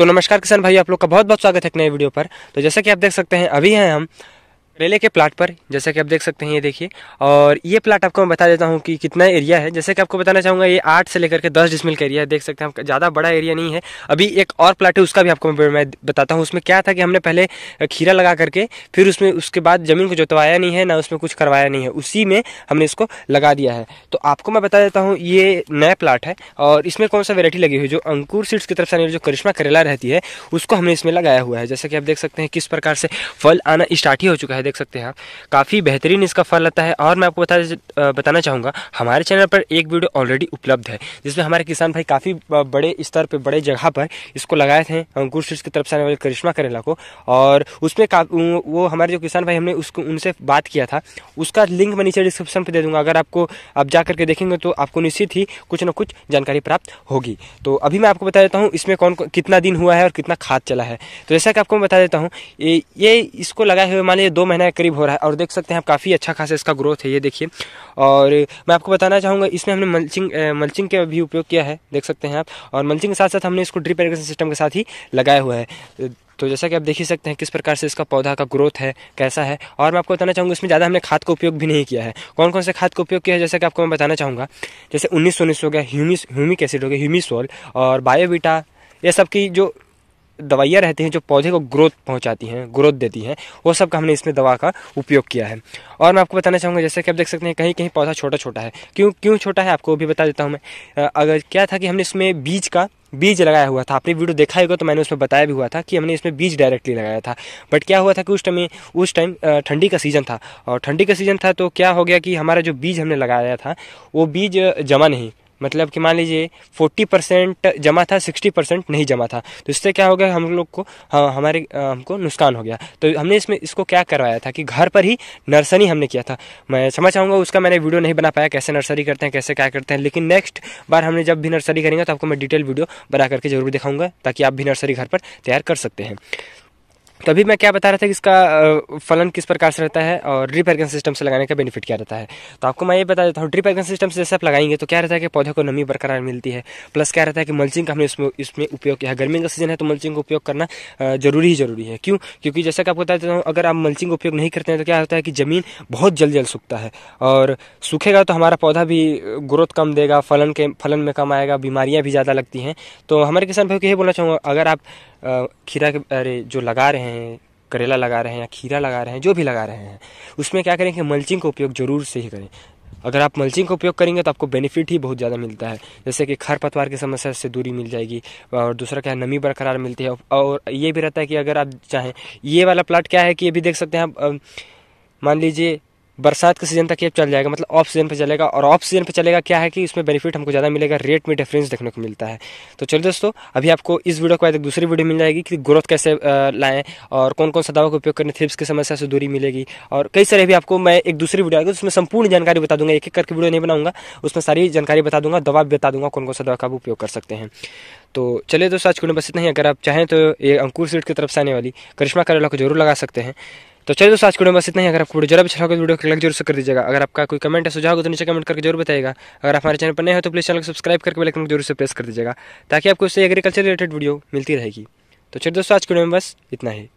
तो नमस्कार किसान भाई आप लोग का बहुत बहुत स्वागत है एक नए वीडियो पर तो जैसा कि आप देख सकते हैं अभी हैं हम रेले के प्लाट पर जैसा कि आप देख सकते हैं ये देखिए और ये प्लाट आपको मैं बता देता हूँ कि कितना एरिया है जैसे कि आपको बताना चाहूँगा ये आठ से लेकर के दस डिसमिल का एरिया है देख सकते हैं ज़्यादा बड़ा एरिया नहीं है अभी एक और प्लाट है उसका भी आपको मैं बताता हूँ उसमें क्या था कि हमने पहले खीरा लगा करके फिर उसमें उसके बाद ज़मीन को जोतवाया नहीं है ना उसमें कुछ करवाया नहीं है उसी में हमने इसको लगा दिया है तो आपको मैं बता देता हूँ ये नया प्लाट है और इसमें कौन सा वेरायटी लगी हुई जो अंकुर सीड्स की तरफ से जो करिश्मा करेला रहती है उसको हमने इसमें लगाया हुआ है जैसा कि आप देख सकते हैं किस प्रकार से फल आना स्टार्ट ही हो चुका है देख सकते हैं आप काफ़ी बेहतरीन इसका फल आता है और मैं आपको बता बताना चाहूँगा हमारे चैनल पर एक वीडियो ऑलरेडी उपलब्ध है जिसमें हमारे किसान भाई काफ़ी बड़े स्तर पर बड़े जगह पर इसको लगाए थे अंकुर शीर्ष की तरफ से आने वाले करिश्मा करेला को और उसमें वो हमारे जो किसान भाई हमने उसको उनसे बात किया था उसका लिंक मैं नीचे डिस्क्रिप्शन पर दे दूँगा अगर आपको आप जा करके देखेंगे तो आपको निश्चित ही कुछ ना कुछ जानकारी प्राप्त होगी तो अभी मैं आपको बता देता हूँ इसमें कौन कितना दिन हुआ है और कितना खाद चला है तो जैसा कि आपको मैं बता देता हूँ ये इसको लगाए हुए मान लीजिए दो महीना के करीब हो रहा है और देख सकते हैं आप काफ़ी अच्छा खासा इसका ग्रोथ है ये देखिए और मैं आपको बताना चाहूँगा इसमें हमने मल्चिंग मल्चिंग का भी उपयोग किया है देख सकते हैं आप और मल्चिंग के साथ साथ हमने इसको ड्रिप इरीगेशन सिस्टम के साथ ही लगाया हुआ है तो जैसा कि आप देख ही सकते हैं किस प्रकार से इसका पौधा का ग्रोथ है कैसा है और मैं आपको बताना चाहूँगा इसमें ज़्यादा हमने खाद का उपयोग भी नहीं किया है कौन कौन से खाद का उपयोग किया है जैसा कि आपको मैं बताना चाहूँगा जैसे उन्नीस उन्नीस हो गया ह्यूमिस ह्यूमिक एसिड हो गया ह्यूमिसोल और बायोविटा ये सब की जो दवाइयाँ रहती हैं जो पौधे को ग्रोथ पहुँचाती हैं ग्रोथ देती हैं वो सब का हमने इसमें दवा का उपयोग किया है और मैं आपको बताना चाहूँगा जैसे कि आप देख सकते हैं कहीं कहीं पौधा छोटा छोटा है क्यों क्यों छोटा है आपको भी बता देता हूँ मैं अगर क्या था कि हमने इसमें बीज का बीज लगाया हुआ था आपने वीडियो देखा होगा तो मैंने उसमें बताया भी हुआ था कि हमने इसमें बीज डायरेक्टली लगाया था बट क्या हुआ था कि उस टाइम उस टाइम ठंडी का सीज़न था और ठंडी का सीज़न था तो क्या हो गया कि हमारा जो बीज हमने लगाया था वो बीज जमा नहीं मतलब कि मान लीजिए फोर्टी परसेंट जमा था सिक्सटी परसेंट नहीं जमा था तो इससे क्या हो गया हम लोग को हाँ, हमारे हमको नुकसान हो गया तो हमने इसमें इसको क्या करवाया था कि घर पर ही नर्सरी हमने किया था मैं समझ आऊँगा उसका मैंने वीडियो नहीं बना पाया कैसे नर्सरी करते हैं कैसे क्या करते हैं लेकिन नेक्स्ट बार हमने जब भी नर्सरी करेंगे तो आपको मैं डिटेल वीडियो बना करके जरूर दिखाऊँगा ताकि आप भी नर्सरी घर पर तैयार कर सकते हैं तो अभी मैं क्या बता रहा था कि इसका फलन किस प्रकार से रहता है और ड्रिप एरगन सिस्टम से लगाने का बेनिफिट क्या रहता है तो आपको मैं ये बता देता हूँ ड्रिप एरगन सिस्टम से जैसे आप लगाएंगे तो क्या रहता है कि पौधे को नमी बरकरार मिलती है प्लस क्या रहता है कि मल्चिंग का हमने इसमें इसमें उपयोग किया है गर्मी का सीजन है तो मल्चिंग का उपयोग करना जरूरी ही जरूरी है क्यों क्योंकि जैसा कि आपको बता देता हूँ अगर आप मल्चिंग का उपयोग नहीं करते हैं तो क्या होता है कि ज़मीन बहुत जल्द जल्द सूखता है और सूखेगा तो हमारा पौधा भी ग्रोथ कम देगा फलन के फलन में कम आएगा बीमारियाँ भी ज़्यादा लगती हैं तो हमारे किसान भाई को यही बोलना चाहूँगा अगर आप खीरा के अरे जो लगा रहे हैं करेला लगा रहे हैं या खीरा लगा रहे हैं जो भी लगा रहे हैं उसमें क्या करें कि मल्चिंग का उपयोग ज़रूर से ही करें अगर आप मल्चिंग का उपयोग करेंगे तो आपको बेनिफिट ही बहुत ज़्यादा मिलता है जैसे कि खरपतवार की समस्या से दूरी मिल जाएगी और दूसरा क्या है नमी बरकरार मिलती है और ये भी रहता है कि अगर आप चाहें ये वाला प्लाट क्या है कि ये भी देख सकते हैं आप मान लीजिए बरसात के सीज़न तक ये चल जाएगा मतलब ऑफ सीज़न पे चलेगा और ऑफ सीज़न पे चलेगा क्या है कि इसमें बेनिफिट हमको ज़्यादा मिलेगा रेट में डिफरेंस देखने को मिलता है तो चलिए दोस्तों अभी आपको इस वीडियो के बाद एक दूसरी वीडियो मिल जाएगी कि ग्रोथ कैसे लाएँ और कौन कौन सा दवा का उपयोग करने थिप्स की समस्या से दूरी मिलेगी और कई सारे भी आपको मैं एक दूसरी वीडियो आएगी उसमें संपूर्ण जानकारी बता दूंगा एक एक करके वीडियो नहीं बनाऊंगा उसमें सारी जानकारी बता दूंगा दवा भी बता दूंगा कौन कौन सा दवा का उपयोग कर सकते हैं तो चलिए दोस्तों आज को बस इतना ही अगर आप चाहें तो ये अंकुर सीट की तरफ से आने वाली करिश्मा करेला को जरूर लगा सकते हैं तो चलिए दोस्तों आज वीडियो में बस इतना ही अगर आपको वीडियो जरा अच्छा लगा तो वीडियो को लाइक जरूर से कर दीजिएगा अगर आपका कोई कमेंट है सुझाव हो तो नीचे कमेंट करके जरूर बताएगा अगर आप हमारे चैनल पर नए हो तो प्लीज़ चैनल को सब्सक्राइब करके बेलाइकन जरूर से प्रेस कर दीजिएगा ताकि आपको उससे एग्रीकल्चर रिलेटेड वीडियो मिलती रहेगी तो चलिए दोस्तों आज वीडियो में बस इतना ही